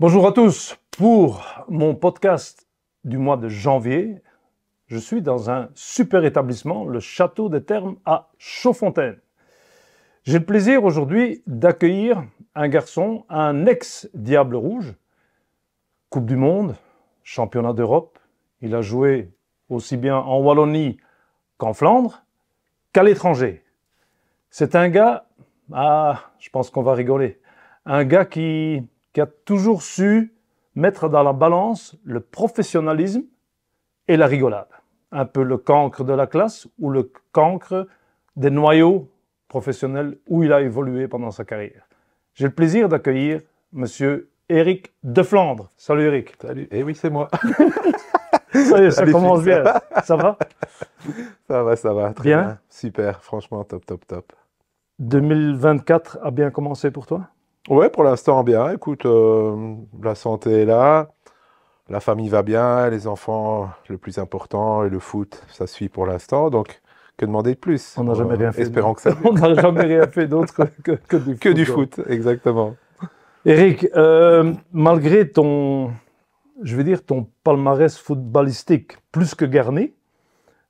Bonjour à tous. Pour mon podcast du mois de janvier, je suis dans un super établissement, le Château des Termes à Chaudfontaine. J'ai le plaisir aujourd'hui d'accueillir un garçon, un ex-Diable Rouge, Coupe du Monde, Championnat d'Europe. Il a joué aussi bien en Wallonie qu'en Flandre, qu'à l'étranger. C'est un gars, ah, je pense qu'on va rigoler, un gars qui qui a toujours su mettre dans la balance le professionnalisme et la rigolade. Un peu le cancre de la classe ou le cancre des noyaux professionnels où il a évolué pendant sa carrière. J'ai le plaisir d'accueillir Monsieur Eric de Flandre. Salut Eric. Salut. Eh oui, c'est moi. ça, commence bien. Ça va Ça va, ça va. Très bien. Super, franchement, top, top, top. 2024 a bien commencé pour toi Ouais, pour l'instant, bien. Écoute, euh, la santé est là, la famille va bien, les enfants, le plus important, et le foot, ça suit pour l'instant. Donc, que demander de plus On n'a jamais, euh, rien fait. Espérant que ça. On n'a jamais rien fait d'autre que, que, du foot. Que du foot, exactement. Eric, euh, malgré ton, je veux dire, ton palmarès footballistique plus que garni,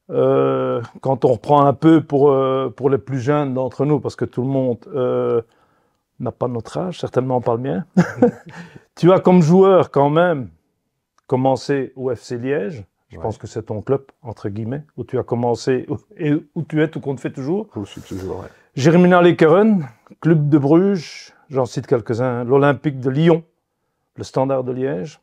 quand on reprend un peu pour, pour les plus jeunes d'entre nous, parce que tout le monde n'a pas notre âge, certainement pas le mien. tu as comme joueur quand même commencé au FC Liège. Je pense que c'est ton club, entre guillemets, où tu as commencé et où tu es, tout compte fait toujours. je suis toujours, club de Bruges, j'en cite quelques-uns, l'Olympique de Lyon, le Standard de Liège.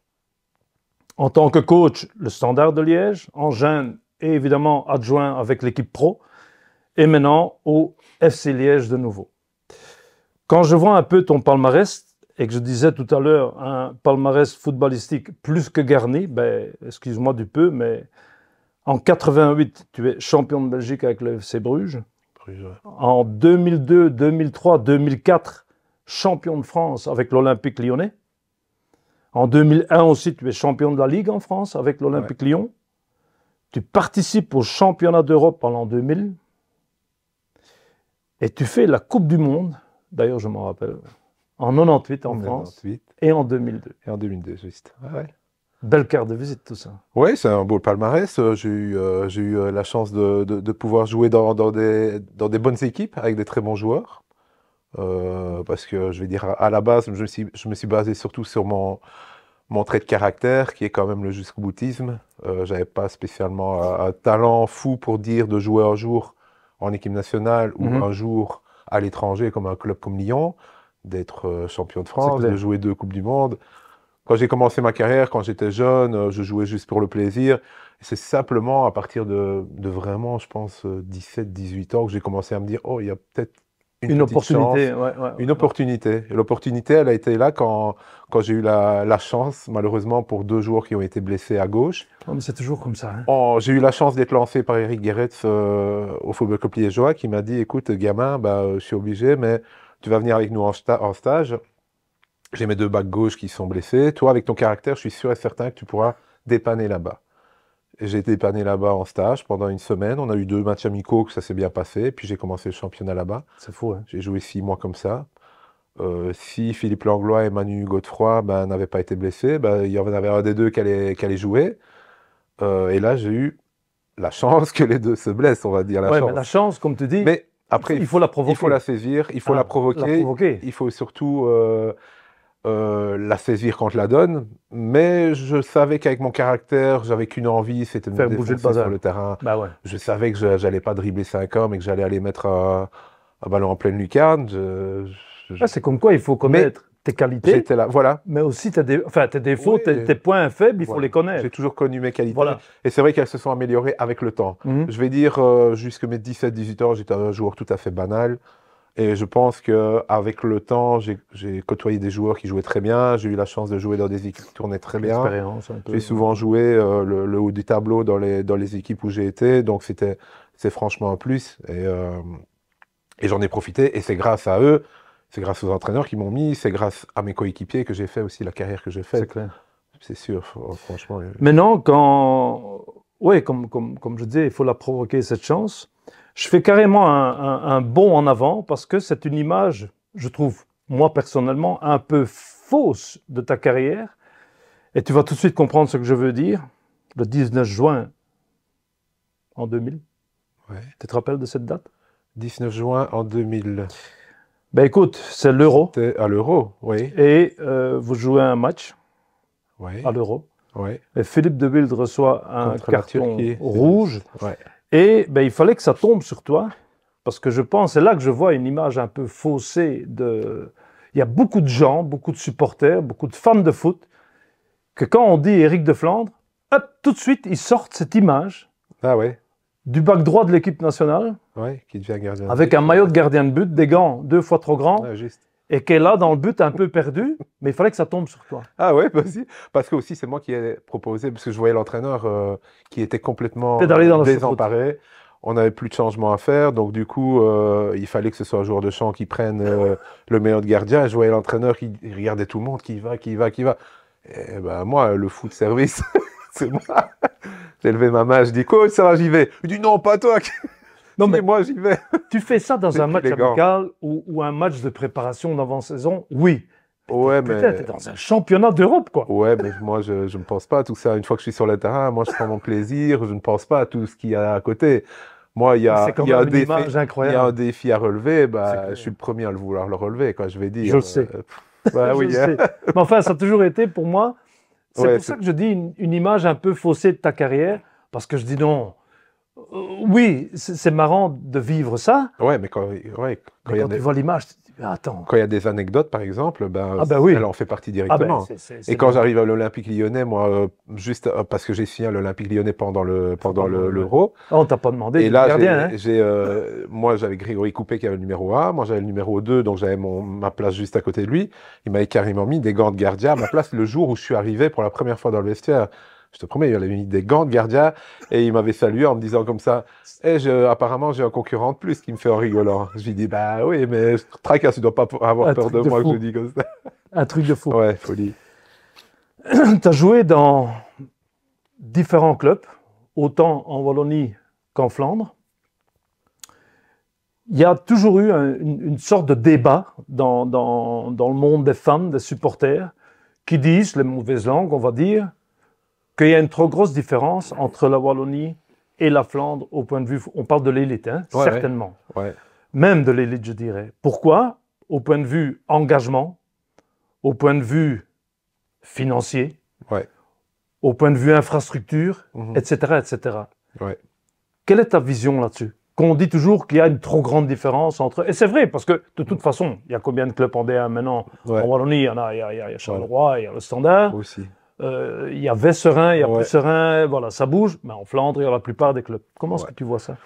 En tant que coach, le Standard de Liège, en jeune et évidemment adjoint avec l'équipe pro. Et maintenant au FC Liège de nouveau. Quand je vois un peu ton palmarès, et que je disais tout à l'heure, un palmarès footballistique plus que garni, ben, excuse-moi du peu, mais en 88, tu es champion de Belgique avec le FC Bruges. En 2002, 2003, 2004, champion de France avec l'Olympique lyonnais. En 2001 aussi, tu es champion de la Ligue en France avec l'Olympique Lyon. Tu participes au championnat d'Europe en l'an 2000. Et tu fais la Coupe du Monde D'ailleurs, je m'en rappelle. En 98 en, France et en 2002. Et en 2002, juste. Ah ouais. Belle carte de visite, tout ça. Oui, c'est un beau palmarès. Euh, j'ai eu, euh, eu euh, la chance de, pouvoir jouer dans, des, dans des bonnes équipes avec des très bons joueurs. parce que, je vais dire, à la base, je me suis, je me suis basé surtout sur mon, mon trait de caractère, qui est quand même le jusqu'au boutisme. Euh, je n'avais pas spécialement un, talent fou pour dire de jouer un jour en équipe nationale ou mhm. un jour à l'étranger comme un club comme Lyon, d'être euh, champion de France, de jouer deux Coupes du Monde. Quand j'ai commencé ma carrière, quand j'étais jeune, euh, je jouais juste pour le plaisir. C'est simplement à partir de, vraiment, je pense, 17-18 euh, ans que j'ai commencé à me dire, oh, il y a peut-être une, opportunité. une opportunité. L'opportunité, elle a été là quand quand j'ai eu la, chance, malheureusement, pour deux joueurs qui ont été blessés à gauche. Oh, c'est toujours comme ça. Hein. j'ai eu la chance d'être lancé par Eric Guéretz euh, au Football Club qui m'a dit écoute, gamin, bah, euh, je suis obligé, mais tu vas venir avec nous en, stage. J'ai mes deux bacs gauche qui sont blessés. Toi, avec ton caractère, je suis sûr et certain que tu pourras dépanner là-bas. J'ai dépanné là-bas en stage pendant une semaine. On a eu deux matchs amicaux que ça s'est bien passé. Puis j'ai commencé le championnat là-bas. C'est fou. Hein. J'ai joué six mois comme ça. Euh, si Philippe Langlois et Manu Godefroy ben, n'avaient pas été blessés, ben, il y en avait un des deux qui allait, jouer. Euh, et là, j'ai eu la chance que les deux se blessent, on va dire. La, chance. la chance, comme tu dis. Mais après, il faut la provoquer. Il faut la saisir, il faut ah, la, provoquer, Il faut surtout euh, la saisir quand je la donne. Mais je savais qu'avec mon caractère, j'avais qu'une envie, c'était de me défoncer sur le terrain. Bah Je savais que j'allais pas dribbler 5 hommes et que j'allais aller mettre un, ballon en pleine lucarne. je ah, c'est comme quoi il faut connaître tes qualités. J'étais là, voilà. Mais aussi tes, dé... enfin, défauts, tes, points faibles, il faut les connaître. J'ai toujours connu mes qualités. Et c'est vrai qu'elles se sont améliorées avec le temps. Mhm. Je vais dire, euh, jusqu'à mes 17-18 ans, j'étais un joueur tout à fait banal. Et je pense qu'avec le temps, j'ai côtoyé des joueurs qui jouaient très bien. J'ai eu la chance de jouer dans des équipes qui tournaient très bien. J'ai souvent joué euh, le, haut du tableau dans les, dans les équipes où j'ai été. Donc c'était franchement un plus. Et, euh, et j'en ai profité. Et c'est grâce à eux c'est grâce aux entraîneurs qui m'ont mis, c'est grâce à mes coéquipiers que j'ai fait aussi la carrière que j'ai faite. C'est clair. C'est sûr, franchement. Euh, Maintenant, quand. Oui, comme, comme, je disais, il faut la provoquer, cette chance. Je fais carrément un, bond en avant parce que c'est une image, je trouve, moi personnellement, un peu fausse de ta carrière. Et tu vas tout de suite comprendre ce que je veux dire. Le 19 juin en 2000. Ouais. Tu te rappelles de cette date 19 juin en 2000. Ben écoute, c'est l'euro. à l'euro, oui. Et euh, vous jouez un match à l'euro. Et Philippe de Wilde reçoit un carton rouge. Et ben, il fallait que ça tombe sur toi. Parce que je pense, c'est là que je vois une image un peu faussée de. Il y a beaucoup de gens, beaucoup de supporters, beaucoup de fans de foot, que quand on dit Éric de Flandre, hop, tout de suite, ils sortent cette image. Ah ouais du bac droit de l'équipe nationale. qui Avec un maillot de gardien de but, des gants deux fois trop grands. Et qui est là dans le but un peu perdu, mais il fallait que ça tombe sur toi. Ah ouais, bah Parce que aussi, c'est moi qui ai proposé, parce que je voyais l'entraîneur euh, qui était complètement dans euh, désemparé on n'avait plus de changement à faire, donc du coup, euh, il fallait que ce soit un joueur de champ qui prenne le maillot de gardien. Je voyais l'entraîneur qui regardait tout le monde, qui va, qui va, qui va. Et eh ben moi, le foot service, c'est moi. J'ai levé ma main, je dis quoi, ça va, j'y vais. Il dit non, pas toi. Non, mais moi, j'y vais. Tu fais ça dans un match amical ou, ou, un match de préparation d'avant-saison, oui. Ouais, mais. dans un championnat d'Europe, quoi. Ouais, mais moi, je, ne pense pas à tout ça. Une fois que je suis sur le terrain, moi, je prends mon plaisir, je ne pense pas à tout ce qu'il y a à côté. Moi, il y a, y un défi, à relever, bah, je suis le premier à le vouloir le relever, quoi, je vais dire. Je le sais. Euh, bah, oui, hein. mais enfin, ça a toujours été pour moi c'est pour ça que je dis une, image un peu faussée de ta carrière, parce que je dis non. Euh, oui, c'est marrant de vivre ça. Ouais, mais quand, tu vois l'image, ah, quand il y a des anecdotes, par exemple, ben, ah, bah en fait partie ah, directement. Ben, et quand j'arrive à l'Olympique lyonnais, moi, euh, juste euh, parce que j'ai signé à l'Olympique lyonnais pendant l'Euro. Le, pendant l'euro. on t'a pas demandé. Et là, j'ai, hein. euh, moi, j'avais Grégory Coupé qui avait le numéro 1, moi j'avais le numéro 2, donc j'avais ma place juste à côté de lui. Il m'avait carrément mis des gants de gardien à ma place le jour où je suis arrivé pour la première fois dans le vestiaire je te promets, il avait mis des gants de gardien et il m'avait salué en me disant comme ça eh, Apparemment, j'ai un concurrent de plus qui me fait en rigolant. Je lui dis Bah oui, mais tracas, tu dois pas avoir peur de, moi que je dis comme ça. Un truc de fou. Ouais, folie. tu as joué dans différents clubs, autant en Wallonie qu'en Flandre. Il y a toujours eu une, sorte de débat dans, dans le monde des fans, des supporters, qui disent, les mauvaises langues, on va dire, qu'il y a une trop grosse différence entre la Wallonie et la Flandre au point de vue. On parle de l'élite, hein, certainement. Même de l'élite, je dirais. Pourquoi Au point de vue engagement, au point de vue financier, au point de vue infrastructure, etc. Mhm. etc. Quelle est ta vision là-dessus qu'on dit toujours qu'il y a une trop grande différence entre. Et c'est vrai, parce que de toute façon, il y a combien de clubs en D1 maintenant En Wallonie, il y en a, il y a, il y a Charleroi, il y a le Standard. Aussi. Euh, il y a Vesserin, il y a voilà, ça bouge, mais en Flandre, il y a la plupart des clubs. Comment est-ce que tu vois ça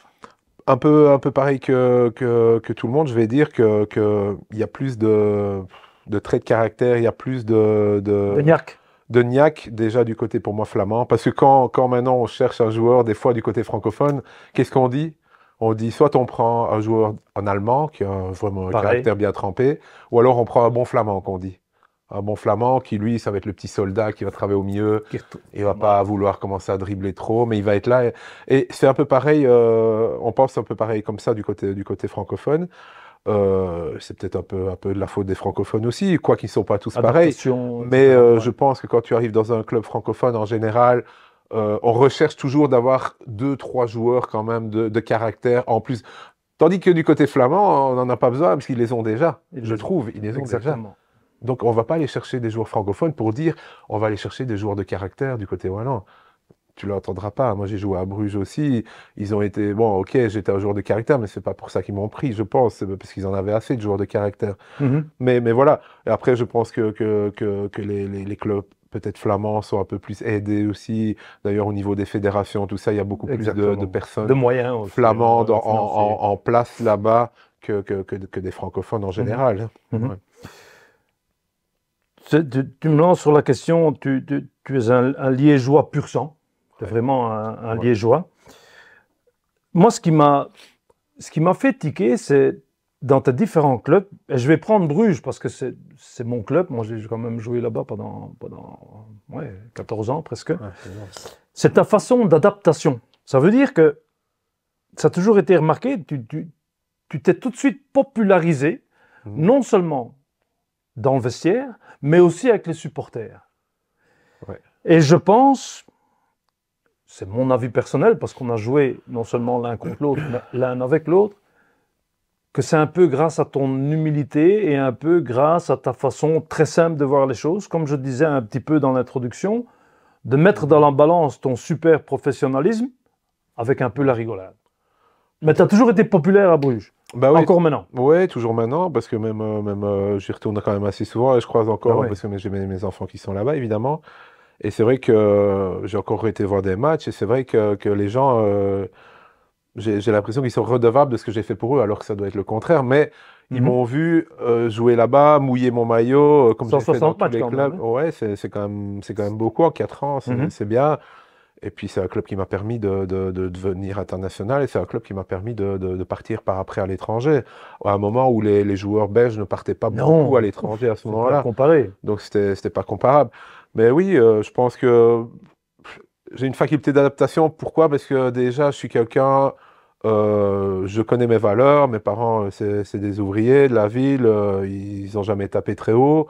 un peu, un peu pareil que, que, tout le monde, je vais dire que, que y a plus de, de traits de caractère, il y a plus de... De, de niaque. De déjà du côté pour moi flamand, parce que quand, quand maintenant on cherche un joueur, des fois du côté francophone, qu'est-ce qu'on dit on dit soit on prend un joueur en allemand qui a vraiment un caractère bien trempé, ou alors on prend un bon flamand qu'on dit un bon flamand qui, lui, ça va être le petit soldat qui va travailler au milieu. Il va pas vouloir commencer à dribbler trop, mais il va être là. Et, c'est un peu pareil, euh, on pense un peu pareil comme ça du côté, du côté francophone. Euh, c'est peut-être un peu, un peu de la faute des francophones aussi, quoi qu'ils ne sont pas tous pareils. Mais euh, je pense que quand tu arrives dans un club francophone en général, on recherche toujours d'avoir deux, trois joueurs quand même de, caractère en plus. Tandis que du côté flamand, on n'en a pas besoin parce qu'ils les ont déjà. je trouve, ils les ont Exactement. Donc on ne va pas aller chercher des joueurs francophones pour dire on va aller chercher des joueurs de caractère du côté wallon. Tu l'entendras pas. Moi j'ai joué à Bruges aussi. Ils ont été bon, ok, j'étais un joueur de caractère, mais c'est pas pour ça qu'ils m'ont pris, je pense, parce qu'ils en avaient assez de joueurs de caractère. Mhm. Mais voilà. Et après je pense que les, clubs peut-être flamands sont un peu plus aidés aussi. D'ailleurs, au niveau des fédérations, tout ça, il y a beaucoup plus de, personnes de moyens aussi, flamandes euh, en, place là-bas que, des francophones en mhm. général. Hein. Mhm tu, me lances sur la question, tu, es un, liégeois pur sang, tu vraiment un, liégeois. Moi, ce qui m'a ce qui m'a fait tiquer, c'est dans tes différents clubs, et je vais prendre Bruges parce que c'est mon club, moi j'ai quand même joué là-bas pendant, pendant 14 ans presque, c'est ta façon d'adaptation. Ça veut dire que ça a toujours été remarqué, tu t'es tout de suite popularisé, mmh. non seulement dans le vestiaire, mais aussi avec les supporters. Et je pense, c'est mon avis personnel, parce qu'on a joué non seulement l'un contre l'autre, mais l'un avec l'autre, que c'est un peu grâce à ton humilité et un peu grâce à ta façon très simple de voir les choses, comme je disais un petit peu dans l'introduction, de mettre dans la balance ton super professionnalisme avec un peu la rigolade. Mais tu as toujours été populaire à Bruges. Bah oui. Encore maintenant. Oui, toujours maintenant, parce que même, euh, même euh, j'y retourne quand même assez souvent et je croise encore, bah parce que j'ai mes, enfants qui sont là-bas, évidemment. Et c'est vrai que euh, j'ai encore été voir des matchs et c'est vrai que, que, les gens, j'ai l'impression qu'ils sont redevables de ce que j'ai fait pour eux, alors que ça doit être le contraire. Mais ils mhm. m'ont vu jouer là-bas, mouiller mon maillot, comme ça fait dans tous les clubs. Hein. Ouais, c'est quand, même, quand même beaucoup en 4 ans, c'est mhm. bien. Et puis c'est un club qui m'a permis de, devenir international et c'est un club qui m'a permis de, partir par après à l'étranger, à un moment où les, joueurs belges ne partaient pas beaucoup à l'étranger à ce moment-là. comparé. Donc c'était pas comparable. Mais oui, euh, je pense que j'ai une faculté d'adaptation. Pourquoi Parce que déjà, je suis quelqu'un, euh, je connais mes valeurs, mes parents, euh, c'est des ouvriers de la ville, ils n'ont jamais tapé très haut.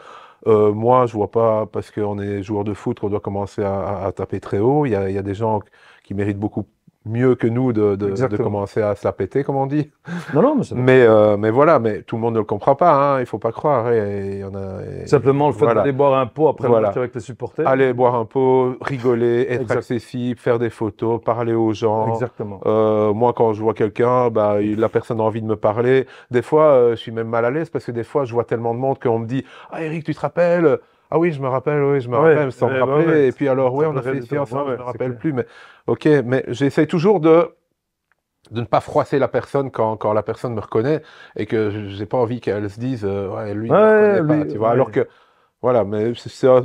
Euh, moi, je vois pas, parce qu'on est joueur de foot, on doit commencer à, taper très haut. Il il y a des gens qui méritent beaucoup mieux que nous de, de, de, commencer à se la péter, comme on dit. Non, non, mais mais, euh, mais, voilà, mais tout le monde ne le comprend pas, hein, il ne faut pas croire. Et, on a, Simplement le fait d'aller boire un pot après voilà. le avec les supporters. Aller boire un pot, rigoler, être accessible, faire des photos, parler aux gens. Exactement. Euh, moi, quand je vois quelqu'un, bah, la personne a envie de me parler. Des fois, euh, je suis même mal à l'aise parce que des fois, je vois tellement de monde qu'on me dit « Ah Eric, tu te rappelles ?» Ah oui, je me rappelle, oui, je me rappelle, sans me rappeler. et puis alors, oui, on a fait ensemble, je ne me rappelle plus. Mais Ok, mais j'essaie toujours de, de ne pas froisser la personne quand, quand la personne me reconnaît et que j'ai pas envie qu'elle se dise euh, ouais lui, me reconnaît pas, tu vois. Alors que voilà, mais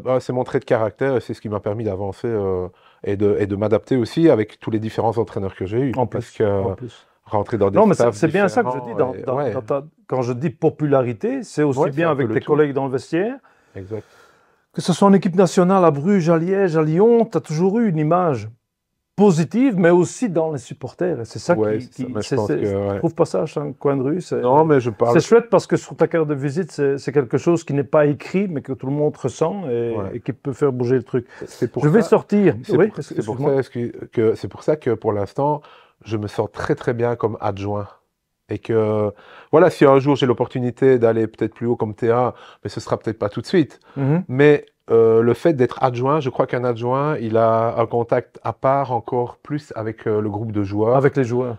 ah, c'est mon trait de caractère et c'est ce qui m'a permis d'avancer euh, et de, et de m'adapter aussi avec tous les différents entraîneurs que j'ai eu. En plus, que, Rentrer dans des non, mais c'est bien ça que je dis. quand je dis popularité, c'est aussi bien avec tes collègues dans le vestiaire. Exact. Que ce soit en équipe nationale à Bruges, à Liège, à Lyon, tu as toujours eu une image positive, mais aussi dans les supporters. c'est ça qui, trouve pas ça un coin de rue. mais je parle. C'est chouette parce que sur ta carte de visite, c'est quelque chose qui n'est pas écrit, mais que tout le monde ressent et, qui peut faire bouger le truc. je vais sortir. C'est pour, ça que pour l'instant, je me sens très très bien comme adjoint. Et que, voilà, si un jour j'ai l'opportunité d'aller peut-être plus haut comme TA, mais ce sera peut-être pas tout de suite. Mm-hmm. Mais euh, le fait d'être adjoint, je crois qu'un adjoint, il a un contact à part encore plus avec euh, le groupe de joueurs. Avec les joueurs.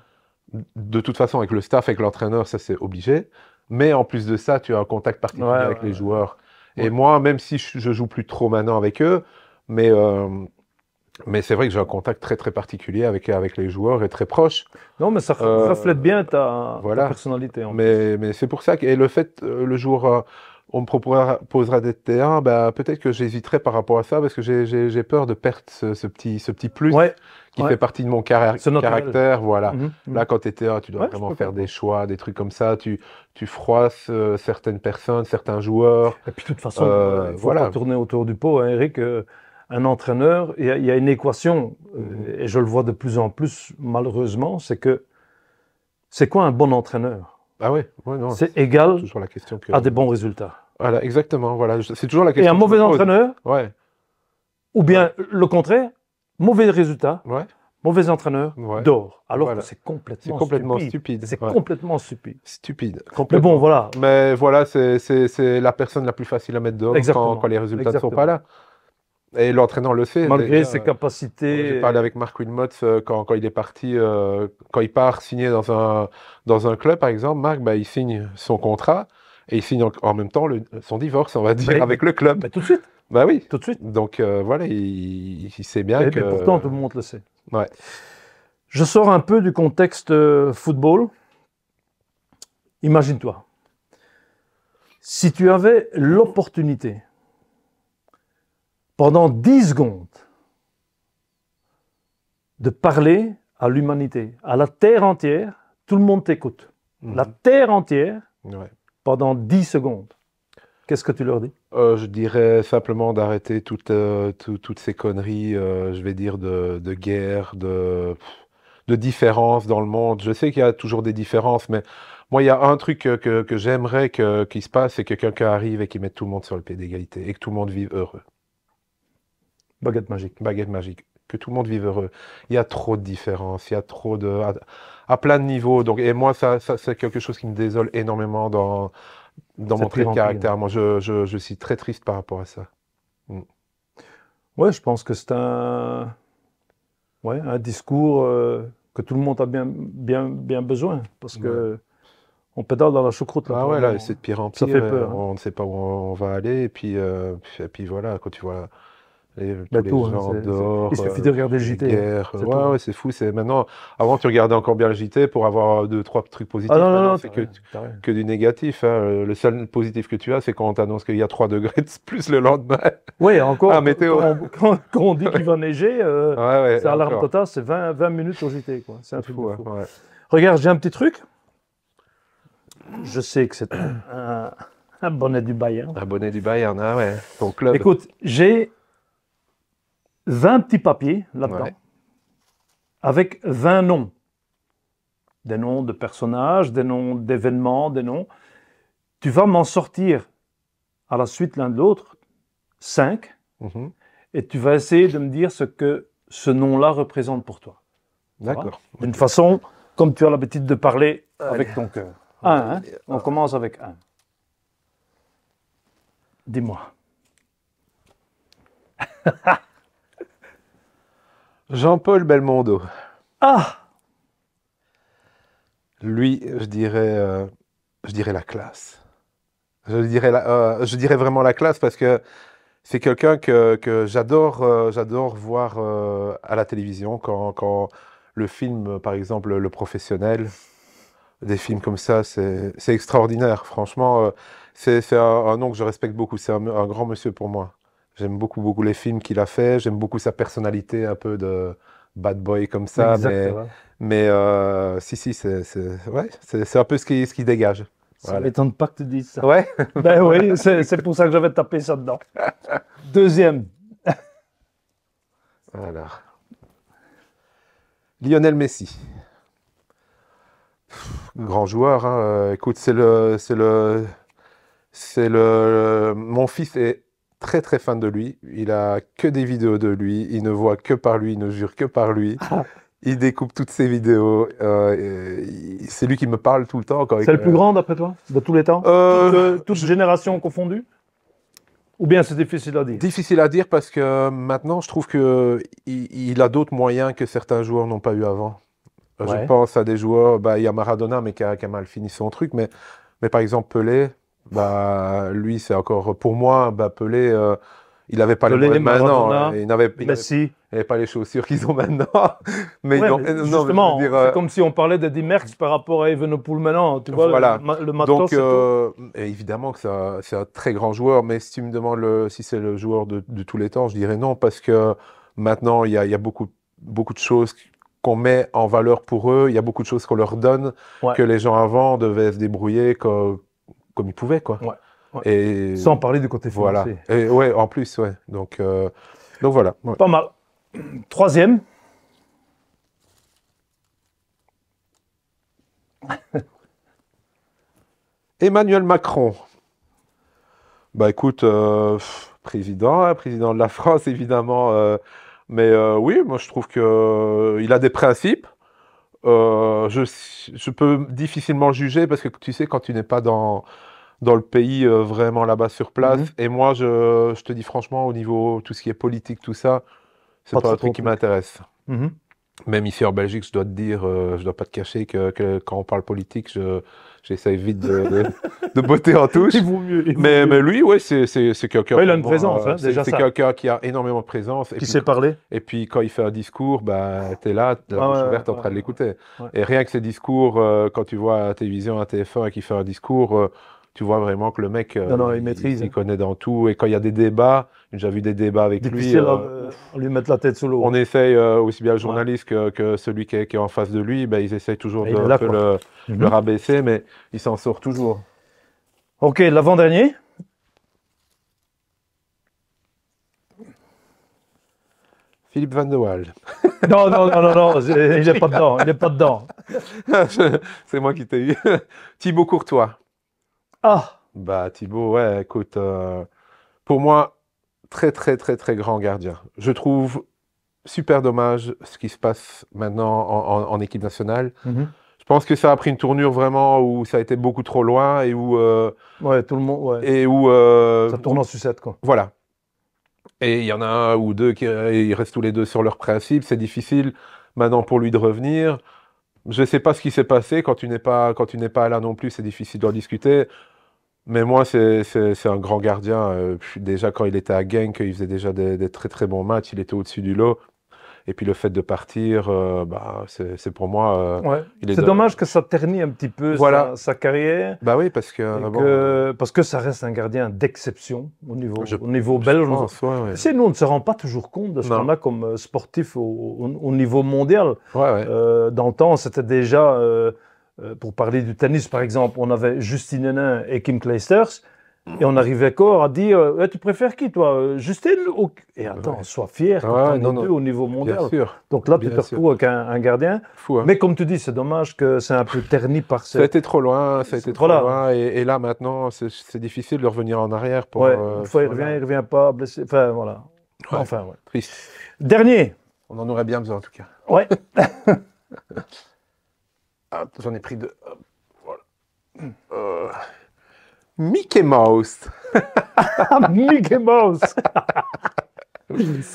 De toute façon, avec le staff, avec l'entraîneur, ça c'est obligé. Mais en plus de ça, tu as un contact particulier avec les joueurs. Et moi, même si je, joue plus trop maintenant avec eux, mais, euh, mais c'est vrai que j'ai un contact très très particulier avec, avec les joueurs et très proche. Non, mais ça reflète bien ta, personnalité. mais, mais c'est pour ça que et le fait, le jour on me proposera des T1, bah, peut-être que j'hésiterai par rapport à ça parce que j'ai peur de perdre ce, petit, ce petit plus qui fait partie de mon caractère. Voilà. Mhm, mhm. Là, quand tu T1, tu dois vraiment faire des choix, des trucs comme ça. Tu, tu froisses euh, certaines personnes, certains joueurs. Et puis, de toute façon, euh, euh, faut voilà. tourner autour du pot, hein, Eric. un entraîneur, il y, a une équation, mhm. et je le vois de plus en plus, malheureusement, c'est que c'est quoi un bon entraîneur ah non. C'est égal la question à des bons résultats. Voilà, exactement. Voilà, c'est toujours la question. Et un mauvais entraîneur, ou bien le contraire, mauvais résultat, mauvais entraîneur d'or. Alors que c'est complètement, stupide. C'est complètement stupide. Stupide. Mais bon, voilà. Mais voilà, c'est la personne la plus facile à mettre dehors quand, les résultats ne sont pas là. Et l'entraîneur le fait. Malgré ses euh, capacités. J'ai parlé avec Marc Wilmot euh, quand, il est parti, euh, quand il part signer dans un, dans un club, par exemple, Marc, bah, il signe son contrat et il signe en, même temps son divorce, on va dire, avec le club. Bah, tout de suite. Bah oui. Tout de suite. Donc voilà, il, sait bien et que. pourtant, tout le monde le sait. Ouais. Je sors un peu du contexte football. Imagine-toi, si tu avais l'opportunité pendant 10 secondes de parler à l'humanité, à la terre entière, tout le monde t'écoute. Mhm. La terre entière, pendant 10 secondes. Qu'est-ce que tu leur dis euh, Je dirais simplement d'arrêter toutes, euh, toutes ces conneries, euh, je vais dire, de, guerre, de, de différences dans le monde. Je sais qu'il y a toujours des différences, mais moi, il y a un truc que, que, j'aimerais qu'il se passe, c'est que quelqu'un arrive et qu'il mette tout le monde sur le pied d'égalité et que tout le monde vive heureux. Baguette magique. Baguette magique. Que tout le monde vive heureux. Il y a trop de différences, il y a trop de. à, plein de niveaux. Donc, et moi, ça, c'est quelque chose qui me désole énormément dans, dans mon trait caractère. Moi, je, suis très triste par rapport à ça. Oui, mm. Ouais, je pense que c'est un. Ouais, un discours euh, que tout le monde a bien, bien, bien besoin. Parce que. on pédale dans la choucroute. ah ouais, là, c'est de pire en pire. Ça fait euh, peur. Hein. On ne sait pas où on va aller. Et puis, euh, et puis voilà, quand tu vois euh, les hein, gens Il suffit de euh, regarder le JT. ouais, c'est fou. maintenant. Avant, tu regardais encore bien le JT pour avoir deux, trois trucs positifs. Ah non, non, non, c'est que, que, du négatif. Hein. Euh, le seul positif que tu as, c'est quand on t'annonce qu'il y a 3 degrés de plus le lendemain. Oui, encore. Ah, quand, on dit qu'il va neiger, euh, ça alarme totale, c'est 20, 20, minutes au JT. C'est un truc fou. Hein, Regarde, j'ai un petit truc. Je sais que c'est un, un, bonnet du Bayern. Un bonnet du Bayern, ah ouais, ton club. Écoute, j'ai 20 petits papiers là-dedans, avec 20 noms. Des noms de personnages, des noms d'événements, des noms. Tu vas m'en sortir à la suite l'un de l'autre, 5, mhm. et tu vas essayer de me dire ce que ce nom-là représente pour toi. D'accord. D'une façon, comme tu as l'habitude de parler avec ton cœur. Un, hein. on commence avec un. Dis-moi. Jean-Paul Belmondo. Ah Lui, je dirais, euh, je dirais la classe. Je dirais, euh, je dirais vraiment la classe parce que c'est quelqu'un que, j'adore, euh, j'adore voir à la télévision quand, le film, par exemple, Le Professionnel, des films comme ça, c'est extraordinaire. Franchement, c'est un, un, nom que je respecte beaucoup. C'est un, grand monsieur pour moi. J'aime beaucoup, beaucoup les films qu'il a fait. J'aime beaucoup sa personnalité un peu de bad boy comme ça. Mais, mais euh, si, si, c'est un peu ce qui, ce qui dégage. Ça m'étonne pas que tu dises ça. Ouais. Ben oui, c'est pour ça que j'avais tapé ça dedans. Deuxième. Lionel Messi. grand joueur. Hein. Euh, écoute, c'est le, c'est le, c'est le, mon fils est très très fan de lui. Il a que des vidéos de lui. Il ne voit que par lui. Il ne jure que par lui. Ah. il découpe toutes ses vidéos. Euh, c'est lui qui me parle tout le temps. C'est le plus grand d'après toi de tous les temps, euh... toute, euh, générations confondues Ou bien c'est difficile à dire Difficile à dire parce que euh, maintenant, je trouve qu'il il a d'autres moyens que certains joueurs n'ont pas eu avant. Je pense à des joueurs, bah, il y a Maradona, mais qui a, mal fini son truc, mais, mais par exemple Pelé, bah, lui, c'est encore, pour moi, bah, Pelé, euh, hein. il n'avait pas les moyens maintenant. il n'avait pas les chaussures qu'ils ont maintenant. mais, non, c'est comme si on parlait de Merckx par rapport à Evenepoel maintenant. Tu vois, le, Donc, euh, évidemment que c'est un très grand joueur, mais si tu me demandes le, si c'est le joueur de, tous les temps, je dirais non, parce que maintenant, il y a, beaucoup, beaucoup de choses qu'on met en valeur pour eux. Il y a beaucoup de choses qu'on leur donne, que les gens avant devaient se débrouiller, comme comme il pouvait, quoi. Sans parler du côté financier. Voilà. ouais, en plus, ouais. Donc, euh, donc voilà. Pas mal. Troisième. Emmanuel Macron. Bah écoute, euh, président, hein, président de la France évidemment, euh, mais oui, moi je trouve qu'il il a des principes. je, je peux difficilement juger parce que tu sais quand tu n'es pas dans dans le pays, euh, vraiment là-bas sur place. Mhm. Et moi, je, je, te dis franchement, au niveau tout ce qui est politique, tout ça, c'est pas, un truc qui m'intéresse. Mhm. Même ici en Belgique, je dois te dire, euh, je dois pas te cacher que, quand on parle politique, je, j'essaye vite de, de, botter en touche. mais, mais lui, ouais, c'est quelqu'un. a une présence, hein, déjà. C'est quelqu'un qui a énormément de présence. Et qui sait parler. Et puis quand il fait un discours, bah, tu es là, la ah, en train de l'écouter. Et rien que ses discours, euh, quand tu vois à la télévision, à TF1, et qu'il fait un discours, tu vois vraiment que le mec, euh, il, maîtrise, il hein. connaît dans tout. Et quand il y a des débats, j'ai vu des débats avec lui. Euh, hein, euh, lui mettre la tête sous l'eau. On hein. essaye, aussi bien le journaliste que, celui qui est, en face de lui, ben, ils essayent toujours de le, mhm. rabaisser, mais il s'en sort toujours. Ok, l'avant-dernier. Philippe Van de Waal. Non, non, non, non, non, pas dedans, il n'est pas dedans. C'est moi qui t'ai eu. Thibaut Courtois. Ah Bah Thibaut, ouais, écoute, euh, pour moi, très très très très grand gardien. Je trouve super dommage ce qui se passe maintenant en, équipe nationale. Mhm. Je pense que ça a pris une tournure vraiment où ça a été beaucoup trop loin et où. Euh, ouais, tout le monde. Et où. Euh, ça tourne en sucette, quoi. Voilà. Et il y en a un ou deux qui ils restent tous les deux sur leurs principes. C'est difficile maintenant pour lui de revenir je ne sais pas ce qui s'est passé. Quand tu n'es pas, quand tu n'es pas là non plus, c'est difficile d'en discuter. Mais moi, c'est un grand gardien. Euh, déjà, quand il était à Genk, il faisait déjà des très très bons matchs. Il était au-dessus du lot. Et puis le fait de partir, euh, bah, c'est pour moi. Euh, c'est dommage que ça ternit un petit peu sa, carrière. Bah oui, parce que, euh, parce que ça reste un gardien d'exception au niveau au niveau belge. si, nous on ne se rend pas toujours compte de ce qu'on a comme sportif au, niveau mondial. dans le temps, c'était déjà pour parler du tennis par exemple, on avait Justine Henin et Kim Clijsters. Et on arrivait encore à dire eh, Tu préfères qui, toi Justin? ou... Et attends, sois fier quand ouais, au niveau mondial. Bien sûr. Donc là, tu te retrouves avec un, gardien. Fou, hein. Mais comme tu dis, c'est dommage que c'est un peu terni par ça. Ça a été trop loin, ça a été trop là. loin. Et, là, maintenant, c'est difficile de revenir en arrière. Pour, ouais, une euh, fois, il revient, il revient pas, blessé. Enfin, voilà. Enfin, Triste. Dernier. On en aurait bien besoin en tout cas. Ouais. Ah, j'en ai pris deux. Voilà. Euh. Mickey Mouse. Mickey Mouse.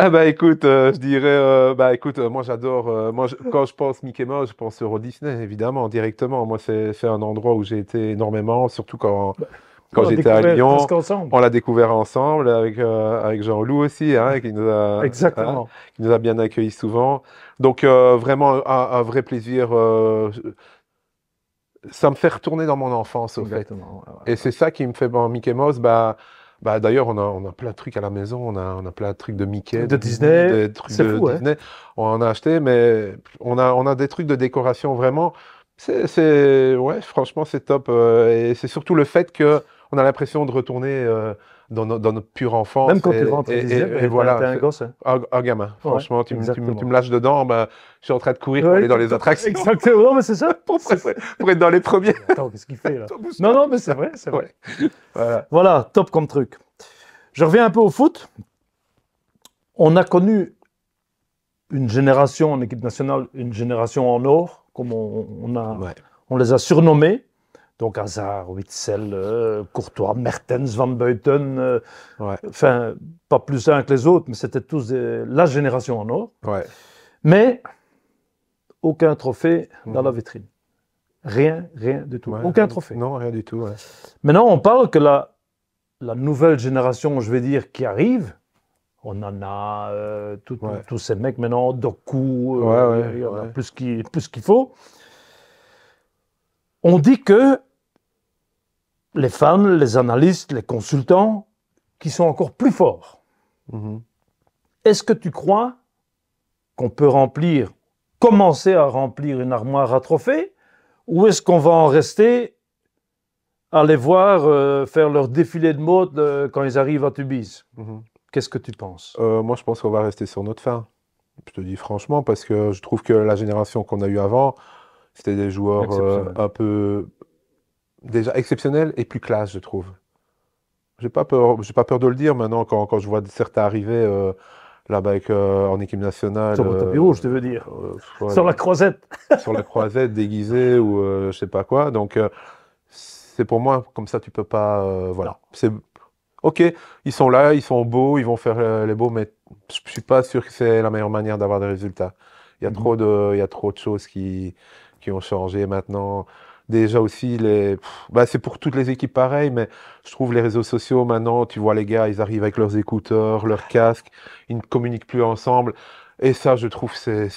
Ah bah écoute, euh, je dirais, euh, bah écoute, euh, moi j'adore, moi quand je pense Mickey Mouse, je pense Euro Disney évidemment directement. Moi c'est, un endroit où j'ai été énormément, surtout quand bah, quand j'étais à Lyon. On l'a découvert ensemble avec avec Jean-Loup aussi, hein, qui nous a hein, qui nous a bien accueillis souvent. Donc vraiment un, vrai plaisir ça me fait retourner dans mon enfance, au fait. et c'est ça qui me fait, bon, Mickey Mouse, bah, bah, d'ailleurs, on a, on a plein de trucs à la maison, on a, on a plein de trucs de Mickey. De Disney. Des fou, On en a acheté, mais on a, on a des trucs de décoration vraiment. C'est, ouais, franchement, c'est top. Euh, et c'est surtout le fait que on a l'impression de retourner euh, dans, notre pure enfance. Même quand tu rentres, et, et, et voilà, hein. un gamin, franchement, tu, me lâches dedans, ben, je suis en train de courir pour aller dans les attractions. Exactement, mais c'est ça. pour, être dans les premiers. Attends, qu'est-ce qu'il fait là Non, non, mais c'est vrai, c'est vrai. Voilà. top comme truc. Je reviens un peu au foot. On a connu une génération en équipe nationale, une génération en or, comme on, on les a surnommés. Donc Hazard, Witzel, euh, Courtois, Mertens, Van Buiten, euh, enfin, pas plus un que les autres, mais c'était tous la génération en or. Mais aucun trophée dans mhm. la vitrine. Rien, rien du tout. aucun trophée. Non, rien du tout. Maintenant, on parle que la, nouvelle génération, je vais dire, qui arrive, on en a euh, tous ces mecs maintenant, Doku, plus plus qu'il faut. On dit que les fans, les analystes, les consultants, qui sont encore plus forts. Mhm. Est-ce que tu crois qu'on peut remplir, commencer à remplir une armoire à trophées, ou est-ce qu'on va en rester à les voir euh, faire leur défilé de mode euh, quand ils arrivent à Tubize mhm. Qu'est-ce que tu penses euh, Moi, je pense qu'on va rester sur notre fin. Je te dis franchement, parce que je trouve que la génération qu'on a eue avant, c'était des joueurs un peu déjà exceptionnel et plus classe, je trouve. J'ai pas peur, j'ai pas peur de le dire maintenant quand, quand je vois certains arriver euh, là-bas euh, en équipe nationale. Sur le euh, tapis rouge, je veux dire. sur la croisette. sur la croisette déguisée ou je sais pas quoi. Donc c'est pour moi comme ça tu peux pas voilà. C'est ok, ils sont là, ils sont beaux, ils vont faire les beaux, mais je suis pas sûr que c'est la meilleure manière d'avoir des résultats. Il y a mm-hmm. trop de, il y a trop de choses qui qui ont changé maintenant. Déjà aussi, les... Bah, c'est pour toutes les équipes pareil, mais je trouve les réseaux sociaux maintenant, tu vois les gars, ils arrivent avec leurs écouteurs, leurs casques, ils ne communiquent plus ensemble. Et ça, je trouve, c'est,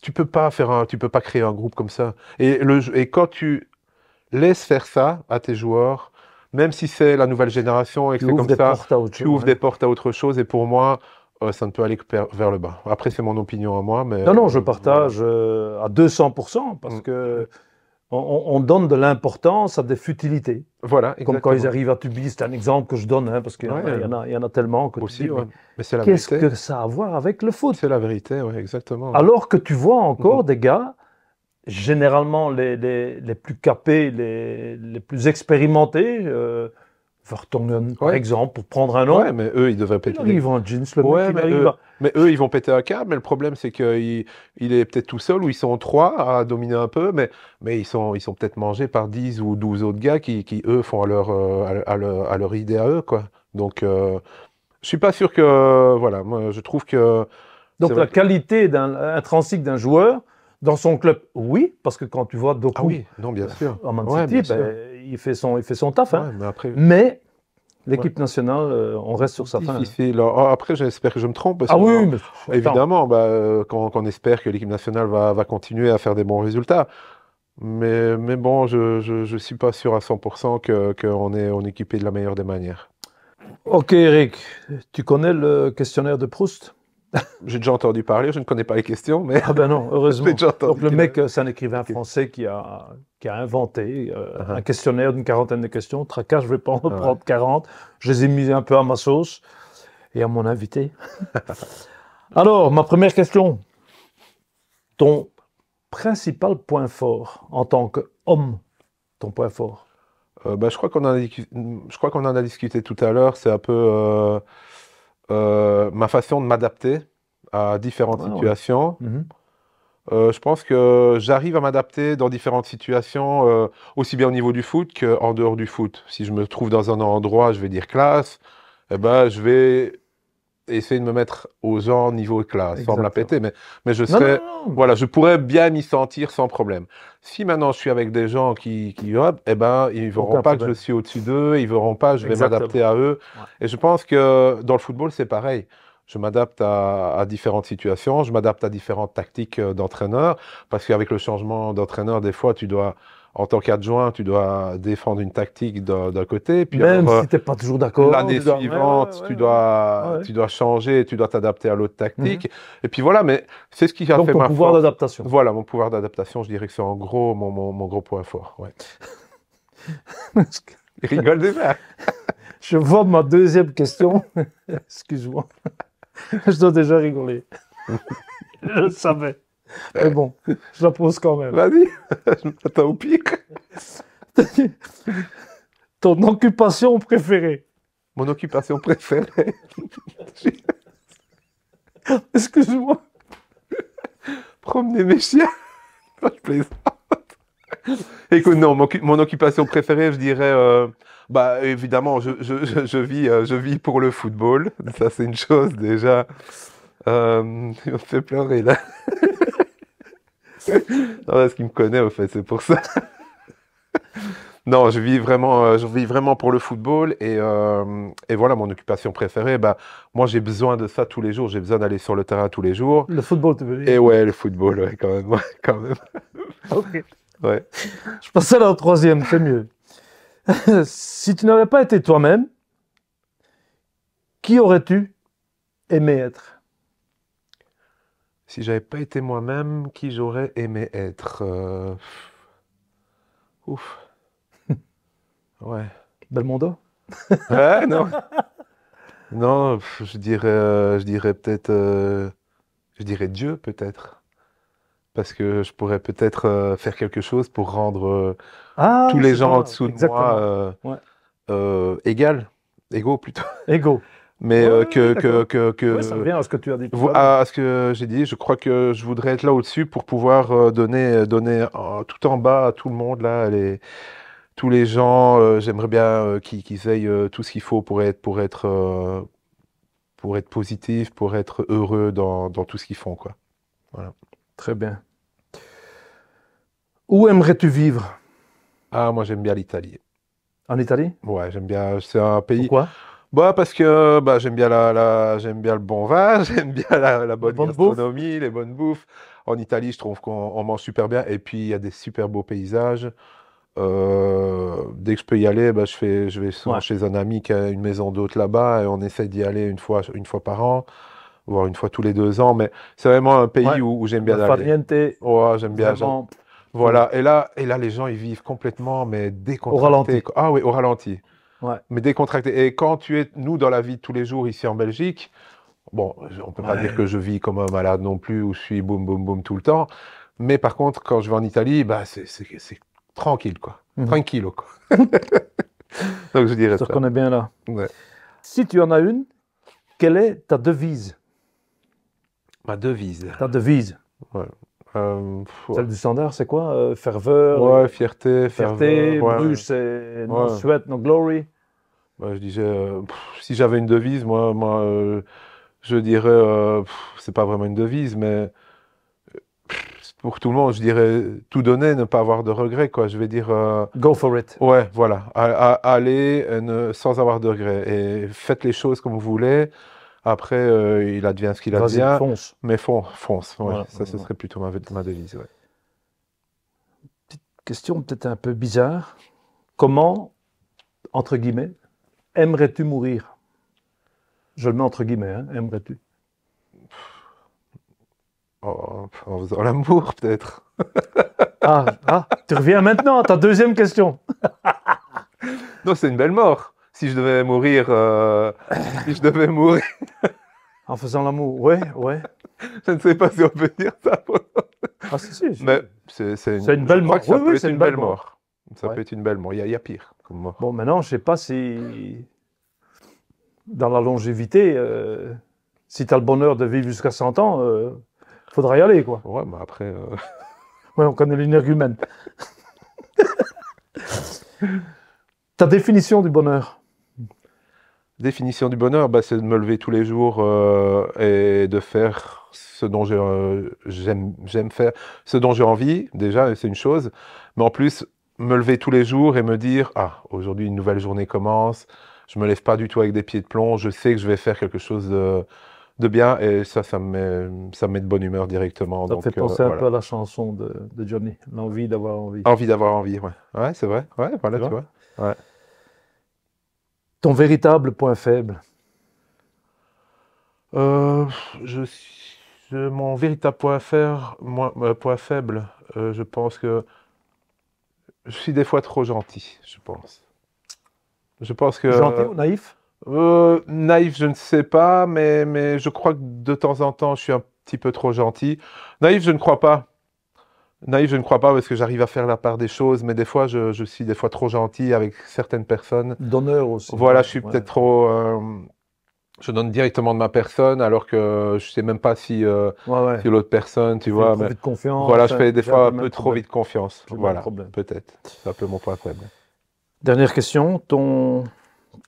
tu peux pas faire un, tu peux pas créer un groupe comme ça. Et, le, et quand tu laisses faire ça à tes joueurs, même si c'est la nouvelle génération et que c'est comme ça, tu ouvres des portes à autre chose. Et pour moi, euh, ça ne peut aller que vers le bas. Après, c'est mon opinion à moi, mais non, non, je euh, partage euh, à 200 parce mm. que on, donne de l'importance à des futilités. Voilà, Comme quand ils arrivent à Tubi, c'est un exemple que je donne, hein, parce qu'il y, euh, y, en a tellement que aussi, mais, qu'est-ce que ça a à voir avec le foot C'est la vérité, oui, exactement. Alors que tu vois encore mm-hmm. des gars, généralement les, plus capés, les, plus expérimentés, euh, Vertonghen, par exemple, pour prendre un nom. Ouais, mais eux, ils devraient péter. Non, ils vont en jeans, le mais, eux, ils vont péter un câble. Mais le problème, c'est qu'il il est peut-être tout seul ou ils sont trois à dominer un peu, mais, mais ils sont, ils sont peut-être mangés par 10 ou 12 autres gars qui, eux, font euh, à leur, à, leur, idée à eux, quoi. Donc, je euh, je suis pas sûr que. Voilà, moi, je trouve que. Donc, la qualité d'un, intrinsique d'un joueur, dans son club, oui, parce que quand tu vois Doku ah oui, non, bien sûr. en ben, sûr il fait son, il fait son taf. Hein. mais, après... mais l'équipe nationale, euh, on reste sur sa fin. Hein. Ah, après, j'espère que je me trompe. Parce ah oui, évidemment, bah, espère que l'équipe nationale va, va, continuer à faire des bons résultats. Mais, mais bon, je ne suis pas sûr à 100% qu'on que est, on est équipé de la meilleure des manières. Ok, Eric, tu connais le questionnaire de Proust J'ai déjà entendu parler, je ne connais pas les questions, mais. Ah ben non, heureusement. Donc le mec, euh, c'est un écrivain français qui a, qui a inventé euh, uh-huh. un questionnaire d'une quarantaine de questions. Tracas, je ne vais pas en 40. Ah je les ai mis un peu à ma sauce et à mon invité. Alors, ma première question. Ton principal point fort en tant qu'homme, ton point fort ben, Je crois qu'on en, a discuté tout à l'heure. C'est un peu. Euh, ma façon de m'adapter à différentes situations. Mhm. Euh, je pense que j'arrive à m'adapter dans différentes situations, euh, aussi bien au niveau du foot qu'en dehors du foot. Si je me trouve dans un endroit, je vais dire classe, eh ben, je vais essayer de me mettre aux gens niveau classe, sans me la péter, mais, mais je serais, voilà, je pourrais bien m'y sentir sans problème. Si maintenant je suis avec des gens qui, qui hop, eh ben, ils verront pas que je suis au-dessus d'eux, ils verront pas, je vais m'adapter à eux. Et je pense que dans le football, c'est pareil. Je m'adapte à, à, différentes situations, je m'adapte à différentes tactiques euh, d'entraîneur, parce qu'avec le changement d'entraîneur, des fois, tu dois en tant qu'adjoint, tu dois défendre une tactique d'un côté. Puis Même si tu n'es pas toujours d'accord. L'année suivante, tu, dois, tu dois changer, tu dois t'adapter à l'autre tactique. Mhm. Et puis voilà, mais c'est ce qui a fait ton ma pouvoir d'adaptation. Voilà, mon pouvoir d'adaptation, je dirais que c'est en gros mon, gros point fort. Ouais. Il rigole déjà. je vois ma deuxième question. Excuse-moi. je dois déjà rigoler. je le savais. Mais bon, je la pose quand même. Vas-y, je au pire. Ton occupation préférée. Mon occupation préférée. Excuse-moi. Promener mes chiens. je plaisante. Écoute, non, mon, occupation préférée, je dirais, euh, bah évidemment, je, je, je, vis, euh, je vis pour le football. Ça, c'est une chose déjà. Euh, me fait pleurer là non, parce qu'il me connaît, en fait, c'est pour ça. non, je vis vraiment, euh, je vis vraiment pour le football euh, et, voilà mon occupation préférée. Bah, moi, j'ai besoin de ça tous les jours. J'ai besoin d'aller sur le terrain tous les jours. Le football, tu veux dire Et ouais, le football, quand même, quand même. Ah, ok. Ouais. Je passe à la troisième, c'est mieux. si tu n'avais pas été toi-même, qui aurais-tu aimé être si j'avais pas été moi-même, qui j'aurais aimé être euh, Ouf. ouais. Belmondo Ouais, non. non, je dirais, euh, je dirais peut-être, euh, je dirais Dieu peut-être, parce que je pourrais peut-être faire quelque chose pour rendre ah, tous les gens en dessous de moi égaux plutôt. Égaux mais euh, que, que, que, que ça à ce que tu as dit. à, ce que j'ai dit, je crois que je voudrais être là au-dessus pour pouvoir euh, donner, donner euh, tout en bas à tout le monde là les tous les gens. J'aimerais bien qu'ils veillent tout ce qu'il faut pour être, pour être, pour être positif, pour être heureux dans, dans tout ce qu'ils font. Quoi. Voilà. Très bien. Où aimerais-tu vivre Ah, moi j'aime bien l'Italie. En Italie Ouais, j'aime bien. C'est un pays. Pourquoi bah parce que bah, j'aime bien la, j'aime bien le bon vin, j'aime bien la, bonne, gastronomie, les bonnes bouffes. En Italie, je trouve qu'on mange super bien. Et puis il y a des super beaux paysages. Euh, dès que je peux y aller, bah, je, fais, je vais souvent chez un ami qui a une maison d'hôte là-bas et on essaie d'y aller une fois, une fois par an, voire une fois tous les deux ans. Mais c'est vraiment un pays où, j'aime bien aller. Farniente. j'aime bien. Voilà. Et là, et là, les gens, ils vivent complètement, mais décontractés. Au ralenti. Ah oui, au ralenti. Mais décontracté. Et quand tu es, nous, dans la vie de tous les jours ici en Belgique, bon, on ne peut pas dire que je vis comme un malade non plus ou je suis boum, boum, boum tout le temps. Mais par contre, quand je vais en Italie, bah, c'est tranquille, quoi. Mhm. Tranquille, quoi. Donc je dirais je qu'on est bien là. Si tu en as une, quelle est ta devise Ma devise. Ta devise. Euh, Celle du standard, c'est quoi euh, euh, Ferveur fierté, fierté, c'est no sweat, no glory. Bah, je disais, euh, si j'avais une devise, moi, moi je dirais, c'est pas vraiment une devise, mais pour tout le monde, je dirais tout donner, ne pas avoir de regrets, quoi. Je vais dire. Go for it. Ouais, voilà. allez sans avoir de regrets et faites les choses comme vous voulez. Après, euh, il advient ce qu'il advient. Fonce. Mais fonce, ça, ce serait plutôt ma, devise. Petite question peut-être un peu bizarre. Comment, entre guillemets, aimerais-tu mourir Je le mets entre guillemets, hein, aimerais-tu oh, en, faisant l'amour, peut-être. ah, ah, tu reviens maintenant à ta deuxième question. non, c'est une belle mort si je devais mourir, euh, si je devais mourir. en faisant l'amour, ouais, ouais. je ne sais pas si on peut dire ça. ah, si, si. Mais c'est une, belle mort. Oui, c'est une, belle mort. Ça peut être une belle mort. Il y, a pire Bon, maintenant, je ne sais pas si. Dans la longévité, euh, si tu as le bonheur de vivre jusqu'à 100 ans, il euh, faudra y aller, quoi. Ouais, mais après. ouais, on connaît humaine. Ta définition du bonheur Définition du bonheur, bah, c'est de me lever tous les jours euh, et de faire ce dont euh, j'aime faire, ce dont j'ai envie, déjà, c'est une chose. Mais en plus, me lever tous les jours et me dire Ah, aujourd'hui, une nouvelle journée commence, je me lève pas du tout avec des pieds de plomb, je sais que je vais faire quelque chose de, bien et ça, ça me, met, ça met de bonne humeur directement. Ça donc, fait euh, penser un peu à la chanson de, Johnny, l'envie d'avoir envie. Envie d'avoir envie, ouais. Ouais, c'est vrai, ouais, voilà, tu vois. Tu vois ouais. Ton véritable point faible euh, je, euh, Mon véritable point, faible, euh, je pense que je suis des fois trop gentil, je pense. Je pense que... Gentil ou naïf Naïf, je ne sais pas, mais, mais je crois que de temps en temps, je suis un petit peu trop gentil. Naïf, je ne crois pas. Naïf, je ne crois pas parce que j'arrive à faire la part des choses, mais des fois, je, suis des fois trop gentil avec certaines personnes. D'honneur aussi. Voilà, je suis peut-être trop. Euh, je donne directement de ma personne alors que je sais même pas si, euh, si l'autre personne, tu vois. confiance. Voilà, je fais des fois un peu trop vite confiance. Voilà, peut-être. C'est un peu mon point faible. Dernière question. Ton...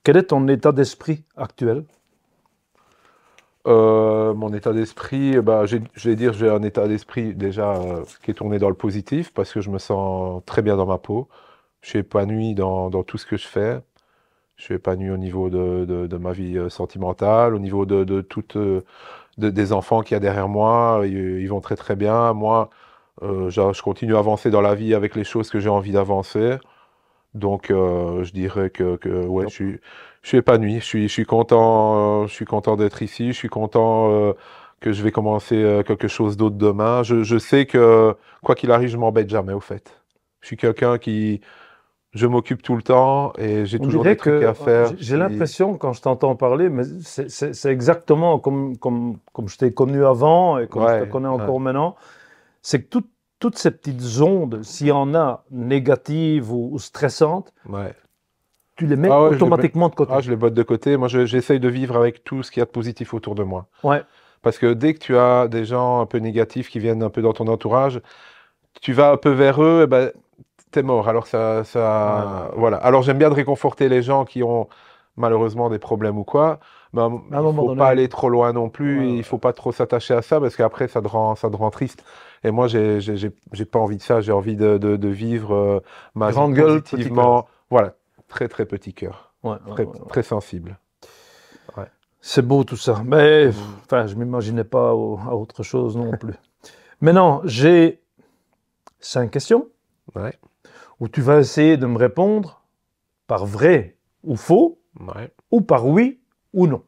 Quel est ton état d'esprit actuel euh, mon état d'esprit, bah, je vais dire, j'ai un état d'esprit déjà euh, qui est tourné dans le positif parce que je me sens très bien dans ma peau. Je suis épanoui dans, dans tout ce que je fais. Je suis épanoui au niveau de, ma vie euh, sentimentale, au niveau de, de toutes, des enfants qu'il y a derrière moi. Ils, vont très très bien. Moi, je, continue à avancer dans la vie avec les choses que j'ai envie d'avancer. Donc, euh, je dirais que, ouais, je suis, épanoui. Je suis, je suis content, euh, je suis content d'être ici. Je suis content euh, que je vais commencer quelque chose d'autre demain. Je, sais que quoi qu'il arrive, je m'embête jamais au fait. Je suis quelqu'un qui, je m'occupe tout le temps et j'ai toujours des trucs à faire. J'ai l'impression quand je t'entends parler, mais c'est exactement comme comme comme je t'ai connu avant et comme je te connais encore maintenant, c'est que tout toutes ces petites ondes, s'il y en a négatives ou, stressantes, tu les mets ah automatiquement de côté. Ah, je les botte de côté. Moi, j'essaye de vivre avec tout ce qu'il y a de positif autour de moi. Ouais. Parce que dès que tu as des gens un peu négatifs qui viennent un peu dans ton entourage, tu vas un peu vers eux, et eh ben, t'es mort. Alors ça, voilà. Alors j'aime bien de réconforter les gens qui ont malheureusement des problèmes ou quoi. Mais ben, il ne faut pas aller trop loin non plus. Il ne faut pas trop s'attacher à ça parce qu'après ça rend, ça te rend triste. Et moi, j'ai, j'ai, pas envie de ça. J'ai envie de, de, vivre euh, ma grande gueule, Voilà, très très petit cœur, très, très sensible. C'est beau tout ça, mais enfin, je m'imaginais pas à autre chose non plus. Maintenant, j'ai cinq questions où tu vas essayer de me répondre par vrai ou faux, ou par oui ou non.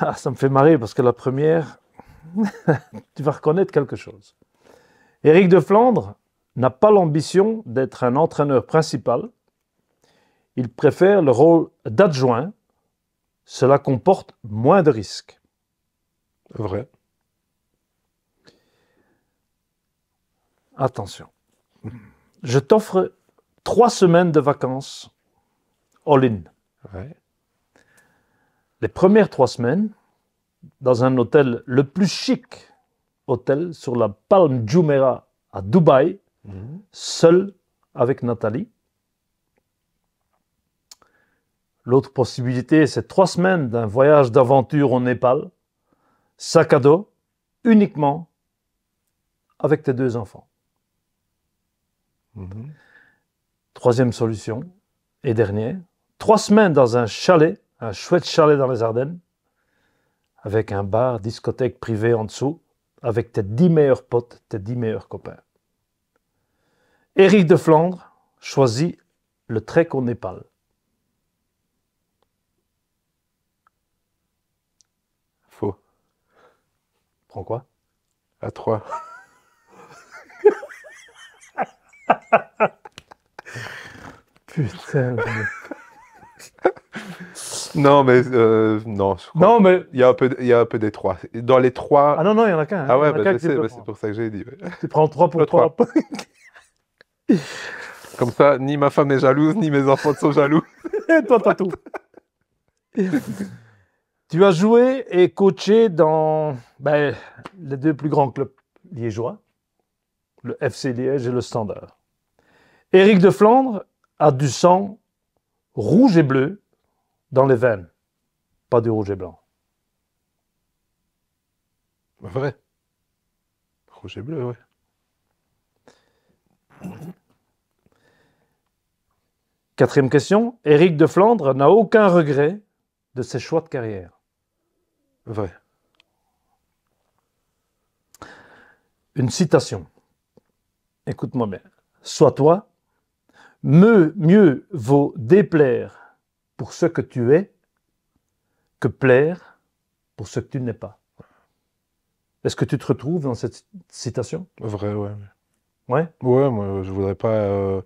Ah, ça me fait marrer parce que la première, tu vas reconnaître quelque chose. Éric de Flandre n'a pas l'ambition d'être un entraîneur principal. Il préfère le rôle d'adjoint. Cela comporte moins de risques. Vrai. Attention. Je t'offre trois semaines de vacances all-in. Les premières trois semaines, dans un hôtel, le plus chic hôtel sur la Palm Jumeirah à Dubaï, seul avec Nathalie. L'autre possibilité, c'est trois semaines d'un voyage d'aventure au Népal, sac à dos, uniquement avec tes deux enfants. Mhm. Troisième solution et dernière, trois semaines dans un chalet, un chouette chalet dans les Ardennes, avec un bar, discothèque privée en dessous, avec tes dix meilleurs potes, tes dix meilleurs copains. Éric de Flandre choisit le trek au Népal. Faux. Prends quoi À trois. Putain. Non, mais euh, non. Non, mais il y a un peu, il y a un peu des trois. Dans les trois. Ah non, non, il y en a qu'un. Hein. Ah ouais, bah, bah, c'est pour ça que j'ai dit. Tu prends trois pour trois. Comme ça, ni ma femme est jalouse, ni mes enfants ne sont jaloux. et toi, t'as tout. tu as joué et coaché dans ben, les deux plus grands clubs liégeois, le FC Liège et le Standard. Éric de Flandre a du sang rouge et bleu dans les veines, pas du rouge et blanc. Bah, vrai. Rouge et bleu, ouais. Quatrième question. Éric de Flandre n'a aucun regret de ses choix de carrière. Vrai. Une citation. Écoute-moi bien. Sois toi, mieux, mieux vaut déplaire pour ce que tu es que plaire pour ce que tu n'es pas. Est-ce que tu te retrouves dans cette citation Vrai, ouais. Ouais Ouais, moi, je voudrais pas. Euh,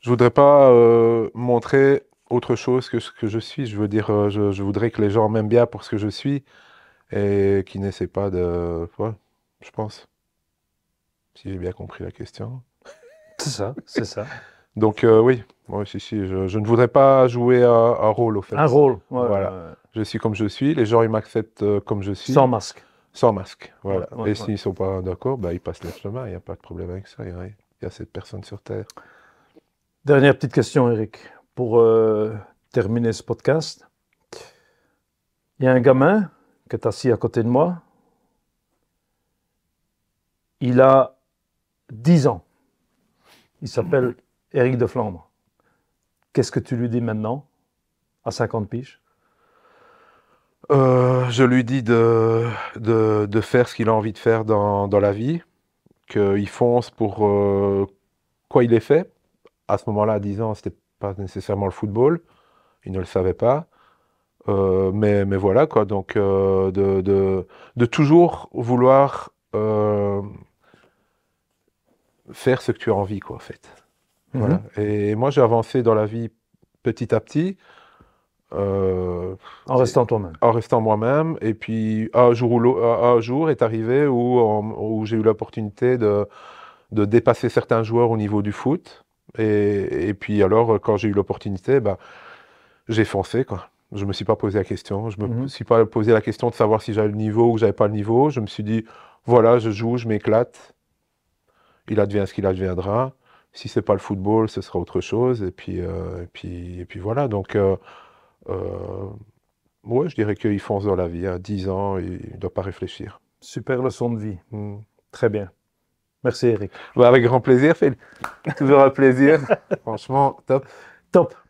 je voudrais pas euh, montrer autre chose que ce que je suis. Je veux dire, euh, je, voudrais que les gens m'aiment bien pour ce que je suis et qu'ils n'essaient pas de. je pense. Si j'ai bien compris la question. C'est ça, c'est ça. Donc, oui, oui, si, si. Je, ne voudrais pas jouer un, rôle, au fait. Un rôle, voilà. Je suis comme je suis, les gens, ils m'acceptent euh, comme je suis. Sans masque. Sans masque, voilà. Et s'ils ne sont pas d'accord, bah, ils passent leur chemin, il n'y a pas de problème avec ça. Il y, a cette personne sur Terre. Dernière petite question, Eric, pour euh, terminer ce podcast. Il y a un gamin qui est assis à côté de moi. Il a 10 ans. Il s'appelle Eric de Flandre. Qu'est-ce que tu lui dis maintenant, à 50 piges euh, Je lui dis de, de, faire ce qu'il a envie de faire dans, la vie, qu'il fonce pour euh, quoi il est fait. À ce moment-là, à 10 ans, ce n'était pas nécessairement le football, il ne le savait pas. Euh, mais, voilà, quoi. Donc, de, de, toujours vouloir faire ce que tu as envie, quoi, en fait. Mhm. Et moi, j'ai avancé dans la vie petit à petit. Euh, en restant toi-même. En restant moi-même. Et puis, un jour, un jour est arrivé où, où j'ai eu l'opportunité de, de, dépasser certains joueurs au niveau du foot. Et, puis, alors, quand j'ai eu l'opportunité, bah, j'ai foncé. Quoi. Je ne me suis pas posé la question. Je me mhm. suis pas posé la question de savoir si j'avais le niveau ou j'avais pas le niveau. Je me suis dit, voilà, je joue, je m'éclate. Il advient ce qu'il adviendra si c'est pas le football, ce sera autre chose. Et puis, euh, et puis, et puis voilà. Donc, euh, euh je dirais qu'il fonce dans la vie. À hein. 10 ans, il ne doit pas réfléchir. Super leçon de vie. Hmm. Très bien. Merci, Eric. Bah, avec grand plaisir, Phil. Toujours un plaisir. Franchement, top. Top.